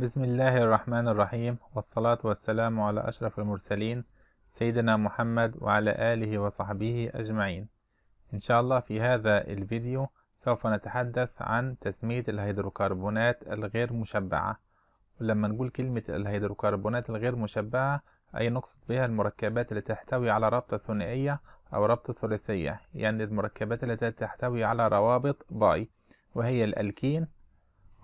بسم الله الرحمن الرحيم والصلاة والسلام على أشرف المرسلين سيدنا محمد وعلى آله وصحبه أجمعين إن شاء الله في هذا الفيديو سوف نتحدث عن تسمية الهيدروكربونات الغير مشبعة ولما نقول كلمة الهيدروكربونات الغير مشبعة أي نقصد بها المركبات التي تحتوي على رابطة ثنائية أو رابطة ثلاثية يعني المركبات التي تحتوي على روابط باي وهي الألكين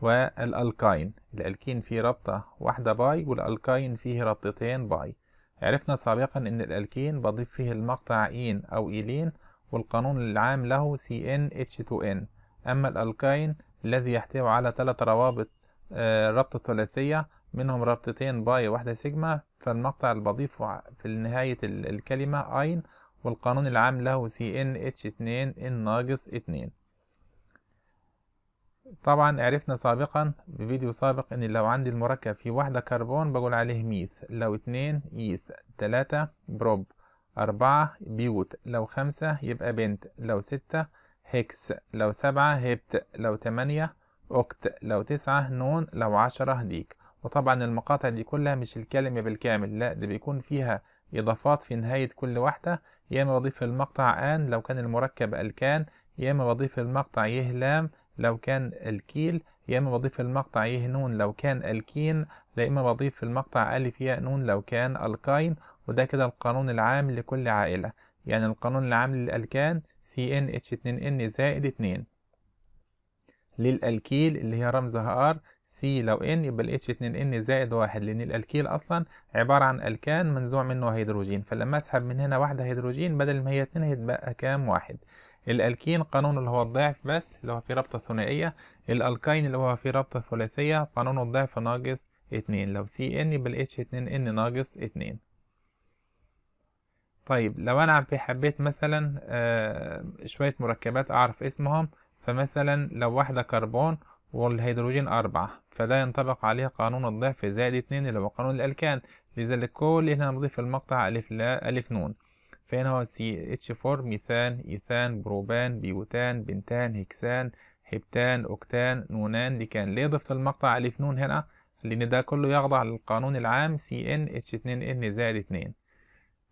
والألكاين الألكين فيه رابطة واحدة باي والألكاين فيه رابطتين باي عرفنا سابقا أن الألكين بضيف فيه المقطع إين أو إيلين والقانون العام له CnH2n أما الألكاين الذي يحتوي على ثلاث روابط آه، ربطة ثلاثية منهم رابطتين باي وواحدة سيجما فالمقطع اللي بضيفه في نهاية الكلمة أين والقانون العام له CnH2n ناقص 2 طبعا عرفنا سابقا بفيديو سابق ان لو عندي المركب في واحدة كربون بقول عليه ميث لو اتنين ايث تلاتة بروب أربعة بيوت لو خمسة يبقى بنت لو ستة هكس لو سبعة هبت لو تمانية أكت لو تسعة نون لو عشرة ديك وطبعا المقاطع دي كلها مش الكلمة بالكامل لا دي بيكون فيها إضافات في نهاية كل واحدة يا إما بضيف المقطع آن لو كان المركب ألكان يا إما بضيف المقطع يهلام لو كان الكيل يا إما بضيف المقطع ايه نون لو كان الكين يا إما بضيف في المقطع ألف ياء نون لو كان الكاين وده كده القانون العام لكل عائلة يعني القانون العام للألكان سي ان اتش 2 ان زائد 2 للألكيل اللي هي رمزها ار سي لو ان يبقى الاتش 2 ان زائد واحد لأن الألكيل أصلا عبارة عن ألكان منزوع منه هيدروجين فلما أسحب من هنا واحدة هيدروجين بدل ما هي اتنين هيتبقى كام واحد الالكين قانون اللي هو الضعف بس اللي هو في رابطة ثنائية الالكين اللي هو في رابطة ثلاثية قانون الضعف ناقص اتنين لو سي ان بال اتش اتنين ان ناقص اتنين طيب لو انا حبيت مثلا آه، شوية مركبات اعرف اسمهم فمثلا لو واحدة كربون والهيدروجين أربعة فده ينطبق عليه قانون الضعف زائد اتنين اللي هو قانون الألكان لذلك كل هنا نضيف المقطع ألف لا ألف نون فهنا هو سي اتش 4 ميثان ايثان بروبان بيوتان بنتان هكسان هبتان اوكتان نونان ديكان ليه ضفت المقطع الف نون هنا لان ده كله يخضع للقانون العام سي ان اتش 2 ان زائد 2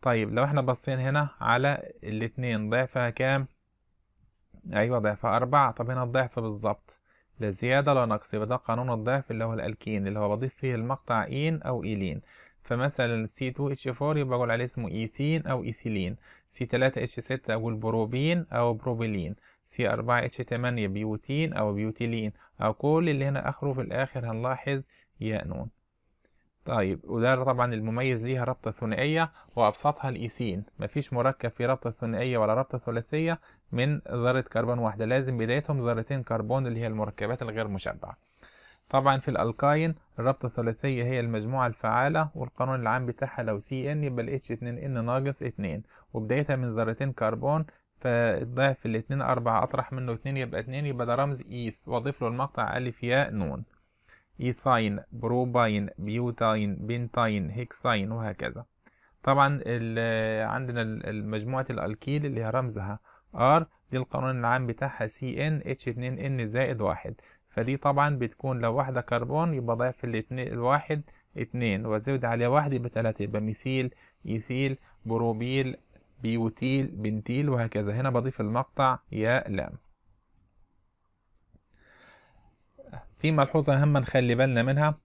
طيب لو احنا بصينا هنا على الاتنين ضعفها كام ايوه ضعفها اربعة طب هنا الضعف بالظبط لا زيادة لا نقص يبقى ده قانون الضعف اللي هو الالكين اللي هو بضيف فيه المقطع إين او ايلين فمثلا C2H4 يبقى أقول عليه اسمه إيثين أو إيثيلين C3H6 أقول بروبين أو بروبيلين C4H8 بيوتين أو بيوتيلين أو كل اللي هنا آخره في الآخر هنلاحظ يانون طيب وده طبعا المميز ليها رابطة ثنائية وأبسطها الإيثين مفيش مركب في رابطة ثنائية ولا رابطة ثلاثية من ذرة كربون واحدة لازم بدايتهم ذرتين كربون اللي هي المركبات الغير مشبعة طبعا في الالكاين الرابطة الثلاثية هي المجموعة الفعالة والقانون العام بتاعها لو سي ان يبقى ال H2N ناقص اتنين وبدايتها من ذرتين كربون فالضعف الاتنين أربعة أطرح منه اتنين يبقى اتنين يبقى ده رمز إيث وأضيف له المقطع ألف ياء نون إيثاين بروباين بيوتاين بنتاين هيكساين وهكذا طبعا عندنا مجموعة الألكيل اللي هي رمزها R دي القانون العام بتاعها سي إن إتش اتنين إن زايد واحد فدي طبعا بتكون لو واحدة كربون يبقى ضعف الاتنين الواحد اتنين وزود عليها واحد يبقى تلاتة يبقى ميثيل إيثيل بروبيل بيوتيل بنتيل وهكذا هنا بضيف المقطع يا لام في ملحوظة هامة نخلي بالنا منها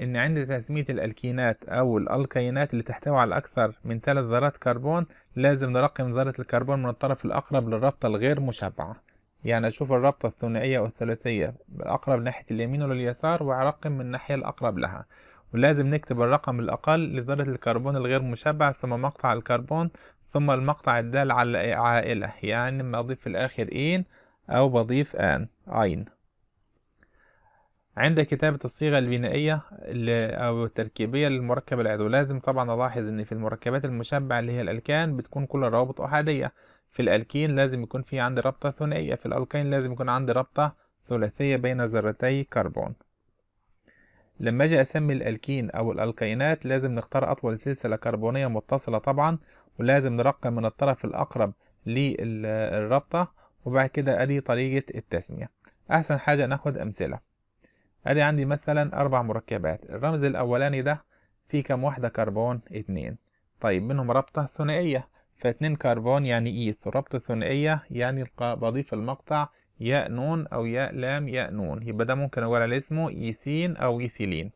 إن عند تسمية الألكينات أو الألكينات اللي تحتوي على أكثر من ثلاث ذرات كربون لازم نرقم ذرة الكربون من الطرف الأقرب للرابطة الغير مشبعة يعني أشوف الرابطة الثنائية والثلاثية الأقرب ناحية اليمين ولا اليسار وأرقم من الناحية الأقرب لها ولازم نكتب الرقم الأقل لذرة الكربون الغير مشبع ثم مقطع الكربون ثم المقطع الدال على عائلة يعني ما أضيف في الآخر إين أو بضيف آن عين عند كتابة الصيغة البنائية أو التركيبية للمركب العضوي لازم طبعا ألاحظ إن في المركبات المشبعة اللي هي الألكان بتكون كل الروابط أحادية في الألكين لازم يكون في عندي رابطة ثنائية في الألكين لازم يكون عندي رابطة ثلاثية بين ذرتي كربون لما أجي أسمي الألكين أو الألكينات لازم نختار أطول سلسلة كربونية متصلة طبعا ولازم نرقم من الطرف الأقرب للرابطة وبعد كده أدي طريقة التسمية أحسن حاجة ناخد أمثلة أدي عندي مثلا أربع مركبات الرمز الأولاني ده فيه كام واحدة كربون اتنين طيب منهم رابطة ثنائية فاتنين كربون يعني إيث ربط ثنائية يعني بضيف المقطع ياء نون أو ياء لام ياء نون يبقى ده ممكن أقول على اسمه إيثين أو إيثيلين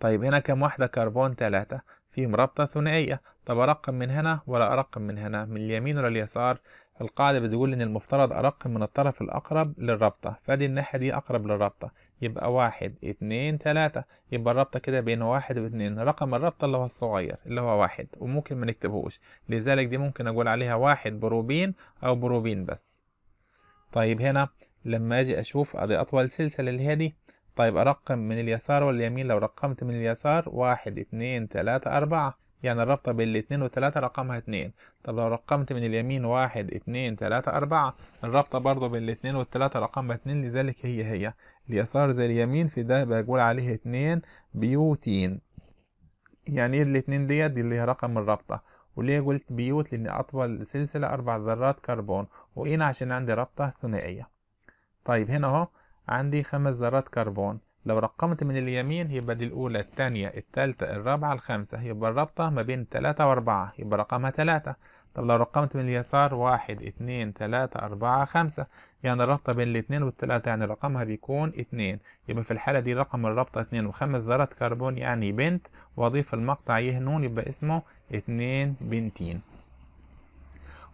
طيب هنا كم واحدة كربون تلاتة فيهم رابطة ثنائية طب أرقم من هنا ولا أرقم من هنا من اليمين ولا اليسار القاعدة بتقول إن المفترض أرقم من الطرف الأقرب للرابطة فأدي الناحية دي أقرب للرابطة يبقى واحد اتنين تلاتة يبقى الرابطة كده بين واحد واتنين رقم الرابطة اللي هو الصغير اللي هو واحد وممكن ما نكتبهوش لذلك دي ممكن أقول عليها واحد بروبين أو بروبين بس طيب هنا لما أجي أشوف أدي أطول سلسلة اللي هي دي طيب أرقم من اليسار واليمين لو رقمت من اليسار واحد اتنين تلاتة أربعة يعني الرابطة بين الاتنين والتلاتة رقمها اتنين طب لو رقمت من اليمين واحد اتنين تلاتة أربعة الرابطة برضو بين الاتنين والتلاتة رقمها اتنين لذلك هي هي اليسار زي اليمين في ده بقول عليه اتنين بيوتين يعني ايه الاتنين ديت دي اللي هي رقم الرابطة وليه قلت بيوت لأن أطول سلسلة أربع ذرات كربون وإين عشان عندي رابطة ثنائية طيب هنا أهو عندي خمس ذرات كربون لو رقمت من اليمين يبقى دي الأولى التانية التالتة الرابعة الخامسة يبقى الرابطة ما بين تلاتة وأربعة يبقى رقمها تلاتة طب لو رقمت من اليسار واحد اتنين تلاتة أربعة خمسة يعني الرابطة بين الاتنين والتلاتة يعني رقمها بيكون اتنين يبقى في الحالة دي رقم الرابطة اتنين وخمس ذرات كربون يعني بنت وأضيف المقطع يه نون يبقى اسمه اتنين بنتين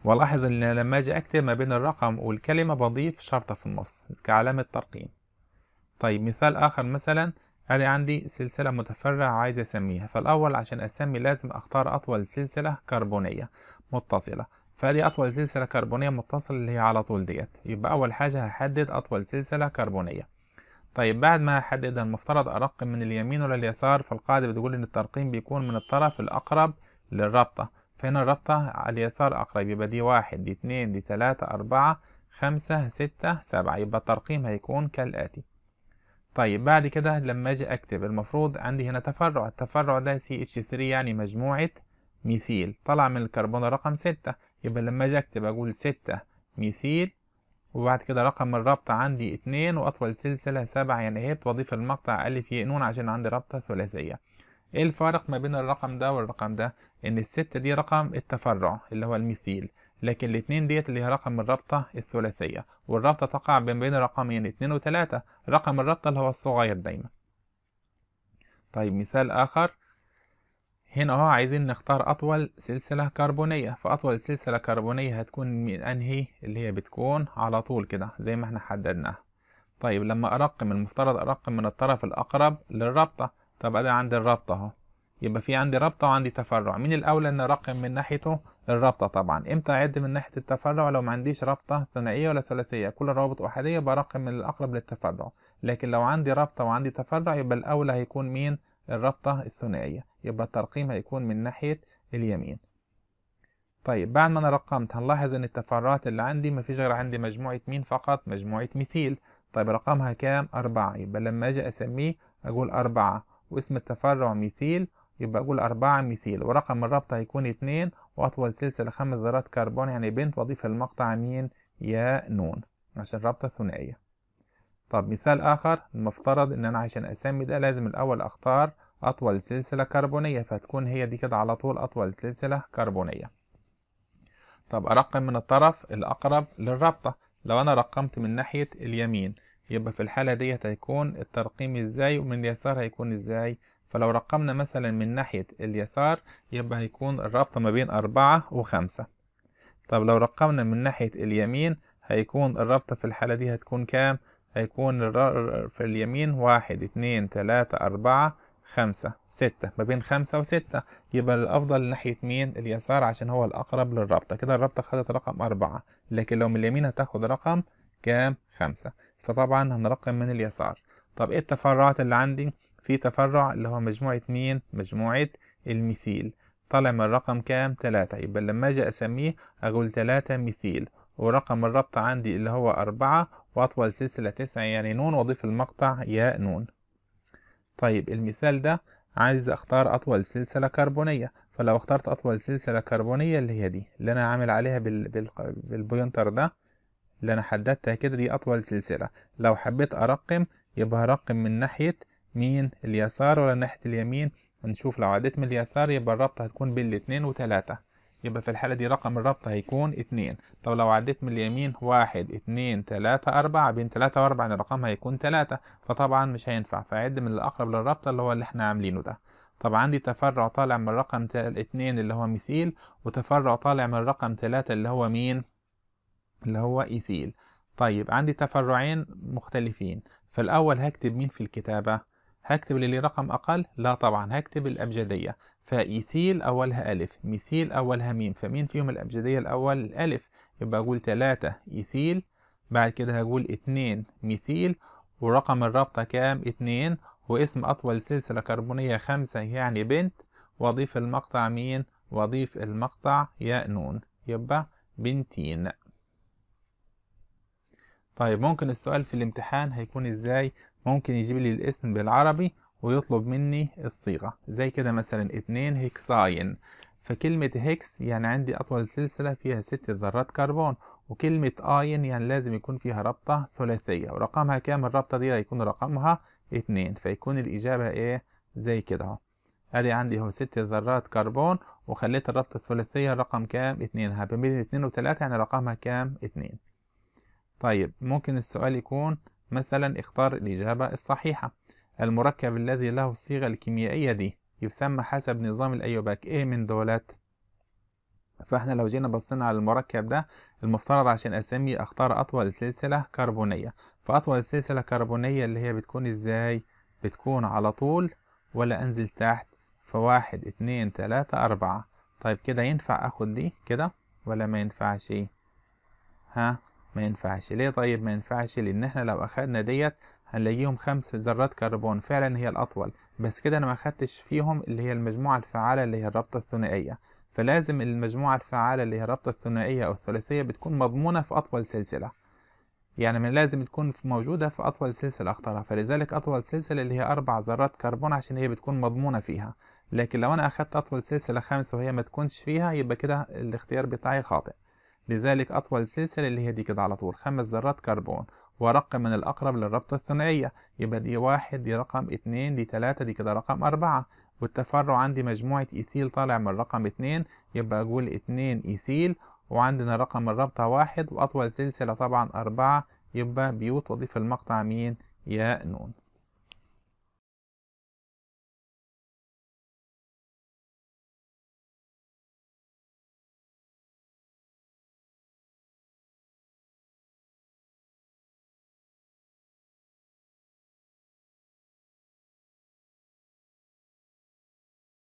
ولاحظ ان لما اجي اكتب ما بين الرقم والكلمة بضيف شرطة في النص كعلامة ترقيم طيب مثال آخر مثلا أدي عندي سلسلة متفرعة عايز أسميها فالأول عشان أسمي لازم أختار أطول سلسلة كربونية متصلة فأدي أطول سلسلة كربونية متصلة اللي هي على طول ديت يبقى أول حاجة هحدد أطول سلسلة كربونية طيب بعد ما هحددها المفترض أرقم من اليمين ولا اليسار فالقاعدة بتقول إن الترقيم بيكون من الطرف الأقرب للرابطة فهنا الرابطة على اليسار أقرب يبقى دي واحد دي اتنين دي تلاتة أربعة خمسة ستة سبعة يبقى الترقيم هيكون كالآتي طيب بعد كده لما اجي اكتب المفروض عندي هنا تفرع التفرع ده سي اتش 3 يعني مجموعة ميثيل طلع من الكربون رقم ستة يبقى لما اجي اكتب اقول ستة ميثيل وبعد كده رقم الرابطة عندي اتنين وأطول سلسلة سبعة يعني هبت وأضيف المقطع ألف ياء نون عشان عندي رابطة ثلاثية. إيه الفارق ما بين الرقم ده والرقم ده؟ إن الستة دي رقم التفرع اللي هو الميثيل لكن الاتنين ديت اللي هي رقم الرابطة الثلاثية والرابطة تقع بين بين رقمين اتنين وتلاتة رقم الرابطة اللي هو الصغير دايما طيب مثال آخر هنا اهو عايزين نختار أطول سلسلة كربونية فأطول سلسلة كربونية هتكون من أنهي اللي هي بتكون على طول كده زي ما احنا حددناها طيب لما أرقم المفترض أرقم من الطرف الأقرب للرابطة طب أدي عندي الرابطة اهو يبقى في عندي رابطة وعندي تفرع مين الأولى إن أرقم من ناحيته الرابطة طبعا امتى اعد من ناحية التفرع لو ما عنديش رابطة ثنائية ولا ثلاثية كل الروابط احادية برقم من الاقرب للتفرع لكن لو عندي رابطة وعندي تفرع يبقى الاولى هيكون مين الرابطة الثنائية يبقى الترقيم هيكون من ناحية اليمين طيب بعد ما انا رقمت هنلاحظ ان التفرعات اللي عندي ما فيش غير عندي مجموعة مين فقط مجموعة مثيل طيب رقمها كام أربعة يبقى لما اجي اسميه اقول أربعة واسم التفرع مثيل يبقى أقول أربعة مثيل ورقم الرابطة هيكون اتنين وأطول سلسلة خمس ذرات كربون يعني بنت وأضيف المقطع مين يا نون عشان رابطة ثنائية طب مثال آخر المفترض إن أنا عشان أسمي ده لازم الأول أختار أطول سلسلة كربونية فتكون هي دي كده على طول أطول سلسلة كربونية طب أرقم من الطرف الأقرب للرابطة لو أنا رقمت من ناحية اليمين يبقى في الحالة ديت هيكون الترقيم إزاي ومن اليسار هيكون إزاي فلو رقمنا مثلا من ناحية اليسار يبقى هيكون الرابطة ما بين أربعة وخمسة طب لو رقمنا من ناحية اليمين هيكون الرابطة في الحالة دي هتكون كام؟ هيكون في اليمين واحد اتنين تلاتة أربعة خمسة ستة ما بين خمسة وستة يبقى الأفضل ناحية مين اليسار عشان هو الأقرب للرابطة كده الرابطة خدت رقم أربعة لكن لو من اليمين هتاخد رقم كام خمسة فطبعا هنرقم من اليسار طب ايه التفرعات اللي عندي في تفرع اللي هو مجموعة مين؟ مجموعة الميثيل طلع من الرقم كام؟ تلاتة يبقى لما أجي أسميه أقول تلاتة ميثيل ورقم الربط عندي اللي هو أربعة وأطول سلسلة تسعة يعني نون وأضيف المقطع يا نون طيب المثال ده عايز أختار أطول سلسلة كربونية فلو اخترت أطول سلسلة كربونية اللي هي دي اللي أنا عامل عليها بال... بال... بالبوينتر ده اللي أنا حددتها كده دي أطول سلسلة لو حبيت أرقم يبقى هرقم من ناحية مين اليسار ولا ناحية اليمين هنشوف لو عديت من اليسار يبقى الرابطة هتكون بين الاتنين وتلاتة يبقى في الحالة دي رقم الرابطة هيكون اتنين طب لو عديت من اليمين واحد اتنين تلاتة أربعة بين تلاتة وأربعة يعني الرقم هيكون تلاتة فطبعا مش هينفع فعد من الأقرب للرابطة اللي هو اللي احنا عاملينه ده طب عندي تفرع طالع من رقم اتنين اللي هو مثيل وتفرع طالع من رقم تلاتة اللي هو مين اللي هو إثيل طيب عندي تفرعين مختلفين فالأول هكتب مين في الكتابة هكتب اللي رقم أقل لا طبعا هكتب الأبجدية فإيثيل أولها ألف ميثيل أولها ميم فمين فيهم الأبجدية الأول الألف يبقى أقول تلاتة إيثيل بعد كده هقول اتنين ميثيل ورقم الرابطة كام اتنين واسم أطول سلسلة كربونية خمسة يعني بنت وأضيف المقطع مين وأضيف المقطع ياء نون يبقى بنتين طيب ممكن السؤال في الامتحان هيكون ازاي ممكن يجيب لي الاسم بالعربي ويطلب مني الصيغة زي كده مثلا اتنين هيكساين فكلمة هيكس يعني عندي أطول سلسلة فيها ست ذرات كربون وكلمة آين يعني لازم يكون فيها رابطة ثلاثية ورقمها كام الرابطة دي هيكون رقمها اتنين فيكون الإجابة ايه زي كده اهو ادي عندي هو ست ذرات كربون وخليت الرابطة الثلاثية رقم كام اتنين هابين اتنين وتلاتة يعني رقمها كام اتنين طيب ممكن السؤال يكون مثلا اختار الإجابة الصحيحة المركب الذي له الصيغة الكيميائية دي يسمى حسب نظام الأيوباك إيه من دولات فاحنا لو جينا بصينا على المركب ده المفترض عشان أسمي اختار اطول سلسله كربونيه فاطول سلسله كربونيه اللي هي بتكون ازاي بتكون على طول ولا انزل تحت فواحد اتنين تلاتة اربعة طيب كده ينفع اخد دي كده ولا ما ينفعش ها ما ينفعش ليه طيب ما ينفعش لان احنا لو اخدنا ديت هنلاقيهم خمس ذرات كربون فعلا هي الاطول بس كده انا ما اخدتش فيهم اللي هي المجموعه الفعاله اللي هي الرابطه الثنائيه فلازم المجموعه الفعاله اللي هي الرابطه الثنائيه او الثلاثيه بتكون مضمونه في اطول سلسله يعني من لازم تكون موجوده في اطول سلسله اختارها فلذلك اطول سلسله اللي هي اربع ذرات كربون عشان هي بتكون مضمونه فيها لكن لو انا اخدت اطول سلسله خمسه وهي ما تكونش فيها يبقى كده الاختيار بتاعي خاطئ لذلك أطول السلسلة اللي هي دي كده على طول خمس ذرات كربون ورقم من الأقرب للربطة الثنائية يبقى دي واحد دي رقم اتنين دي تلاتة دي كده رقم أربعة والتفرع عندي مجموعة إيثيل طالع من رقم اتنين يبقى أقول اتنين إيثيل وعندنا رقم الرابطة واحد وأطول سلسلة طبعا أربعة يبقى بيوت وأضيف المقطع مين يا نون